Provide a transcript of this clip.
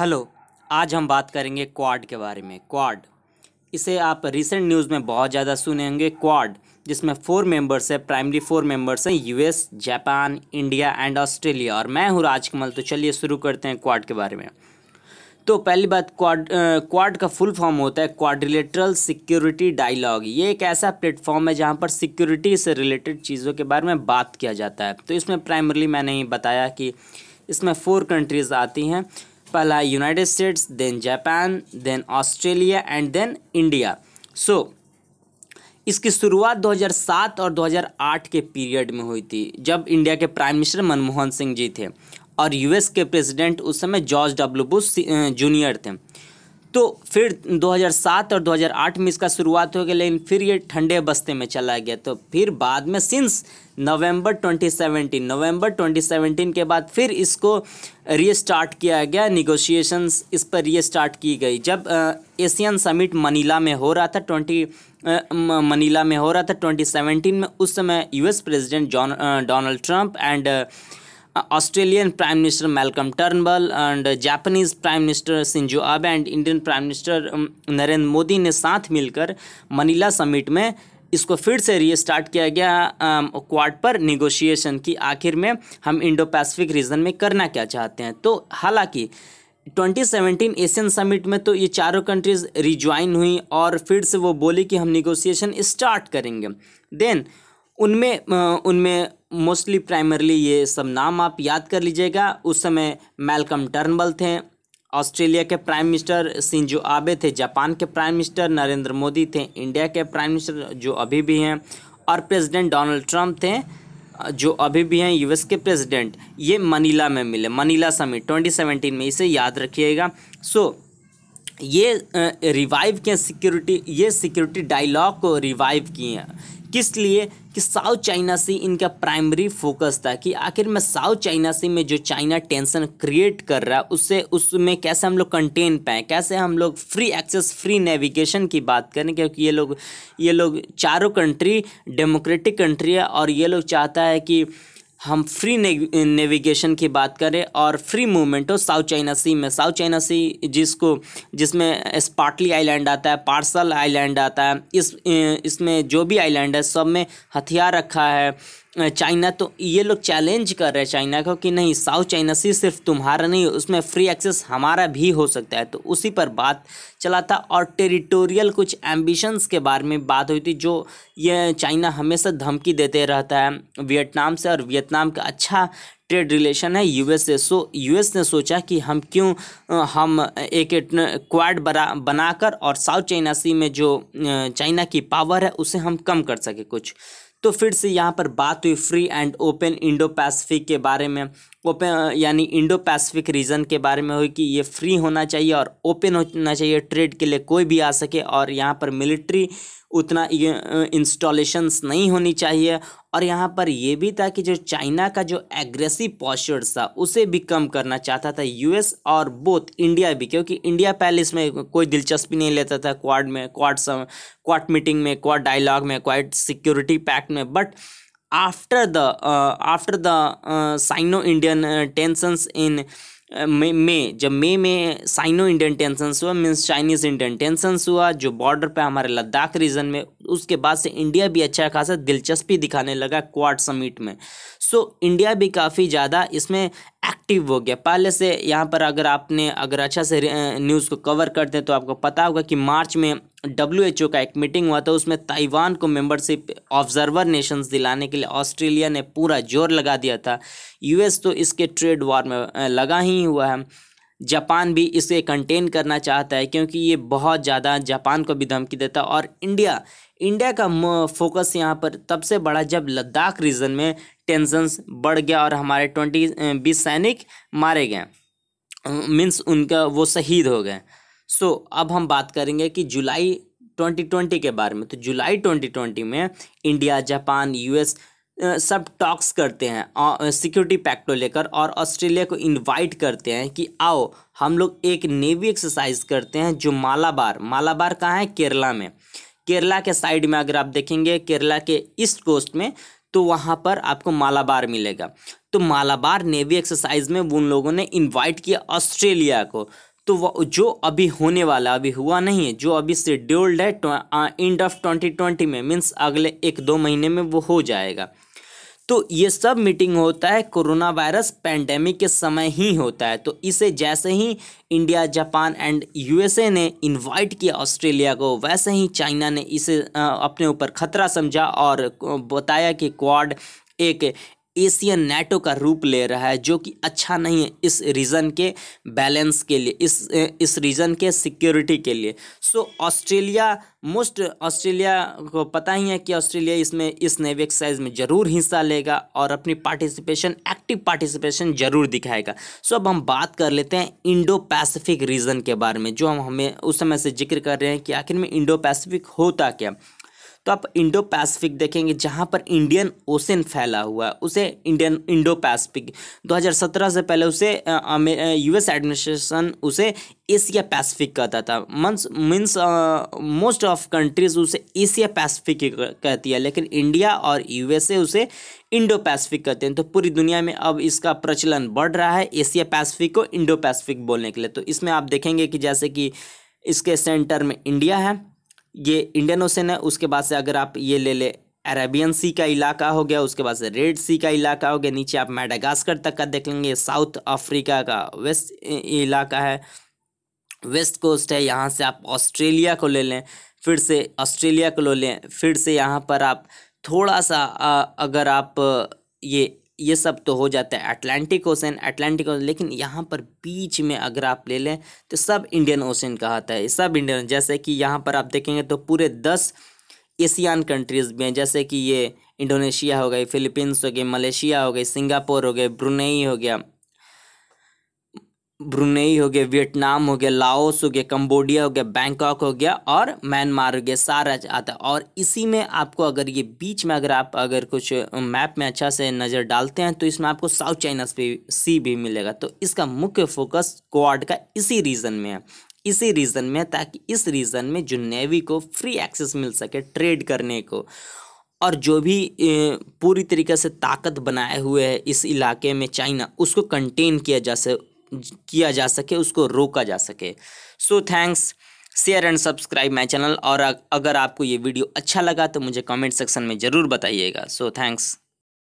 hello आज हम बात करेंगे क्वाड के बारे में क्वाड इसे आप रिसेंट न्यूज़ में बहुत ज़्यादा सुने होंगे क्वाड जिसमें फोर मेंबर्स है प्राइमरी फोर मेंबर्स हैं US Japan India and Australia और मैं हूँ राजकमल तो चलिए शुरू करते हैं क्वाड के बारे में तो पहली बात क्वाड क्वाड का फुल फॉर्म होता है क्वाड्रिलेटरल सिक्योरिटी डायलॉग ये एक ऐसा प्लेटफॉर्म है जहाँ पर सिक्योरिटी से रिलेटेड चीज़ों के बारे में बात किया जाता है तो इसमें प्राइमरली मैंने ही बताया कि इसमें फोर कंट्रीज़ आती हैं पहला United States then Japan then Australia and then India so इसकी शुरुआत 2007 और 2008 के पीरियड में हुई थी जब इंडिया के प्राइम मिनिस्टर मनमोहन सिंह जी थे और यूएस के प्रेसिडेंट उस समय जॉर्ज डब्ल्यू बुश जूनियर थे तो फिर 2007 और 2008 में इसका शुरुआत हो गया लेकिन फिर ये ठंडे बस्ते में चला गया तो फिर बाद में सिंस नवंबर 2017 नवंबर 2017 के बाद फिर इसको रीस्टार्ट किया गया निगोशिएशंस इस पर रीस्टार्ट की गई जब एशियन समिट मनीला में हो रहा था 20 मनीला में हो रहा था 2017 में उस समय US president John Donald Trump and Australian prime minister Malcolm Turnbull and Japanese prime minister Shinzo Abe and Indian prime minister Narendra Modi ने साथ मिलकर मनीला समिट में इसको फिर से रीस्टार्ट किया गया क्वाड um, पर निगोशिएशन की आखिर में हम इंडो पैसिफिक रीजन में करना क्या चाहते हैं तो हालांकि 2017 एशियन समिट में तो ये चारों कंट्रीज़ रिज्वाइन हुई और फिर से वो बोली कि हम निगोशिएशन स्टार्ट करेंगे देन उनमें uh, उनमें मोस्टली प्राइमरली ये सब नाम आप याद कर लीजिएगा उस समय मेलकम टर्नबल थे ऑस्ट्रेलिया के प्राइम मिनिस्टर सिंजो आबे थे जापान के प्राइम मिनिस्टर नरेंद्र मोदी थे इंडिया के प्राइम मिनिस्टर जो अभी भी हैं और प्रेसिडेंट डोनाल्ड ट्रंप थे जो अभी भी हैं यूएस के प्रेसिडेंट ये मनीला में मिले मनीला समिट ट्वेंटी सेवेंटीन में इसे याद रखिएगा सो so, ये रिवाइव किए सिक्योरिटी ये सिक्योरिटी डायलॉग को रिवाइव किए किस लिए कि साउथ चाइना सी इनका प्राइमरी फोकस था कि आखिर में साउथ चाइना सी में जो चाइना टेंशन क्रिएट कर रहा है उससे उसमें कैसे हम लोग कंटेन पाएँ कैसे हम लोग फ्री एक्सेस फ्री नेविगेशन की बात करें क्योंकि ये लोग ये लोग चारों कंट्री डेमोक्रेटिक कंट्री है और ये लोग चाहता है कि हम फ्री नेविगेशन की बात करें और फ्री मूवमेंट हो साउथ चाइना सी में साउथ चाइना सी जिसको जिसमें स्पार्टली आइलैंड आता है पार्सल आइलैंड आता है इस इसमें जो भी आइलैंड है सब में हथियार रखा है चाइना तो ये लोग चैलेंज कर रहे हैं चाइना को कि नहीं साउथ चाइना सी सिर्फ तुम्हारा नहीं उसमें फ्री एक्सेस हमारा भी हो सकता है तो उसी पर बात चला था और टेरिटोरियल कुछ एम्बिशंस के बारे में बात हुई थी जो ये चाइना हमेशा धमकी देते रहता है वियतनाम से और वियतनाम का अच्छा ट्रेड रिलेशन है यूएस से सो यूएस ने सोचा कि हम क्यों हम एक क्वाड बना बनाकर और साउथ चाइना सी में जो चाइना की पावर है उसे हम कम कर सके कुछ तो फिर से यहाँ पर बात हुई free and open Indo Pacific के बारे में ओपन यानी इंडो पैसिफिक रीजन के बारे में हो कि ये फ्री होना चाहिए और ओपन होना चाहिए ट्रेड के लिए कोई भी आ सके और यहाँ पर मिलिट्री उतना इंस्टॉलेशंस नहीं होनी चाहिए और यहाँ पर यह भी था कि जो चाइना का जो एग्रेसिव पॉस्चर था उसे भी कम करना चाहता था यूएस और बोथ इंडिया भी क्योंकि इंडिया पहले इसमें कोई दिलचस्पी नहीं लेता था क्वाड में क्वाड सम क्वाड मीटिंग में क्वाड डायलॉग में क्वाड सिक्योरिटी पैक्ट में but after the uh, after the uh, uh, Sino-Indian tensions in May मई जब मई में साइनो इंडियन टेंशन हुआ मीन्स चाइनीज़ इंडियन टेंशन हुआ जो बॉर्डर पे हमारे लद्दाख रीजन में उसके बाद से इंडिया भी अच्छा खासा दिलचस्पी दिखाने लगा क्वाड समिट में सो इंडिया भी काफ़ी ज़्यादा इसमें एक्टिव हो गया पहले से यहाँ पर अगर आपने अगर अच्छा से न्यूज़ को कवर करते हैं तो आपको पता होगा कि मार्च में डब्ल्यू एच ओ का एक मीटिंग हुआ था उसमें ताइवान को मेंबरशिप ऑब्जर्वर नेशंस दिलाने के लिए ऑस्ट्रेलिया ने पूरा जोर लगा दिया था यूएस तो इसके ट्रेड वॉर में लगा ही हुआ है जापान भी इसे कंटेन करना चाहता है क्योंकि ये बहुत ज़्यादा जापान को भी धमकी देता है और इंडिया इंडिया का फोकस यहाँ पर तब से बढ़ा जब लद्दाख रीजन में टेंशंस बढ़ गया और हमारे ट्वेंटी बीस सैनिक मारे गए मीन्स उनका वो शहीद हो गए सो अब हम बात करेंगे कि जुलाई 2020 के बारे में तो जुलाई 2020 में इंडिया जापान यूएस सब टॉक्स करते हैं सिक्योरिटी पैक्ट को लेकर और ऑस्ट्रेलिया को इनवाइट करते हैं कि आओ हम लोग एक नेवी एक्सरसाइज करते हैं जो मालाबार मालाबार कहाँ है केरला में केरला के साइड में अगर आप देखेंगे केरला के ईस्ट कोस्ट में तो वहाँ पर आपको मालाबार मिलेगा तो मालाबार नेवी एक्सरसाइज में उन लोगों ने इन्वाइट किया ऑस्ट्रेलिया को तो जो अभी होने वाला अभी हुआ नहीं है जो अभी शेड्यूल्ड है एंड ऑफ ट्वेंटी ट्वेंटी में मीन्स अगले एक दो महीने में वो हो जाएगा तो ये सब मीटिंग होता है कोरोना वायरस पैंडेमिक के समय ही होता है तो इसे जैसे ही इंडिया जापान एंड यूएसए ने इनवाइट किया ऑस्ट्रेलिया को वैसे ही चाइना ने इसे अपने ऊपर खतरा समझा और बताया कि क्वाड एक एशियन नेटो का रूप ले रहा है जो कि अच्छा नहीं है इस रीजन के बैलेंस के लिए इस इस रीजन के सिक्योरिटी के लिए सो ऑस्ट्रेलिया मोस्ट ऑस्ट्रेलिया को पता ही है कि ऑस्ट्रेलिया इसमें इस नेवी एक्सरसाइज में ज़रूर हिस्सा लेगा और अपनी पार्टिसिपेशन एक्टिव पार्टिसिपेशन ज़रूर दिखाएगा सो अब हम बात कर लेते हैं इंडो पैसिफिक रीजन के बारे में जो हम हमें उस समय से जिक्र कर रहे हैं कि आखिर में इंडो पैसिफिक होता क्या तो आप इंडो पैसिफिक देखेंगे जहाँ पर इंडियन ओशन फैला हुआ है उसे इंडियन इंडो पैसिफिक 2017 से पहले उसे यूएस एडमिनिस्ट्रेशन उसे एशिया पैसिफिक कहता था मंस मीन्स मोस्ट ऑफ कंट्रीज उसे एशिया पैसिफिक कहती है लेकिन इंडिया और यूएसए उसे इंडो पैसिफिक कहते हैं तो पूरी दुनिया में अब इसका प्रचलन बढ़ रहा है एशिया पैसिफिक को इंडो पैसिफिक बोलने के लिए तो इसमें आप देखेंगे कि जैसे कि इसके सेंटर में इंडिया है ये इंडियन ओशन है उसके बाद से अगर आप ये ले ले अरेबियन सी का इलाका हो गया उसके बाद से रेड सी का इलाका हो गया नीचे आप मैडागास्कर तक का देख लेंगे साउथ अफ्रीका का वेस्ट इलाका है वेस्ट कोस्ट है यहाँ से आप ऑस्ट्रेलिया को ले लें फिर से ऑस्ट्रेलिया को ले लें फिर से यहाँ पर आप थोड़ा सा अगर आप ये ये सब तो हो जाता है अटलांटिक ओशन अटलांटिक ओशन लेकिन यहाँ पर बीच में अगर आप ले लें तो सब इंडियन ओशन कहता है सब इंडियन जैसे कि यहाँ पर आप देखेंगे तो पूरे दस एशियान कंट्रीज़ में जैसे कि ये इंडोनेशिया हो गई फिलीपींस हो गई मलेशिया हो गई सिंगापुर हो गए ब्रुनेई हो गया ब्रुनेई हो गया वियतनाम हो गया लाओस हो गया कम्बोडिया हो गया बैंकॉक हो गया और म्यांमार हो गया सारा आता है और इसी में आपको अगर ये बीच में अगर आप अगर कुछ मैप में अच्छा से नज़र डालते हैं तो इसमें आपको साउथ चाइना सी भी मिलेगा तो इसका मुख्य फोकस क्वाड का इसी रीजन में है इसी रीजन में ताकि इस रीजन में जो नेवी को फ्री एक्सेस मिल सके ट्रेड करने को और जो भी पूरी तरीके से ताकत बनाए हुए है इस इलाके में चाइना उसको कंटेन किया जा सके किया जा सके उसको रोका जा सके so thanks share and subscribe my channel और अगर आपको ये वीडियो अच्छा लगा तो मुझे कमेंट सेक्शन में ज़रूर बताइएगा सो थैंक्स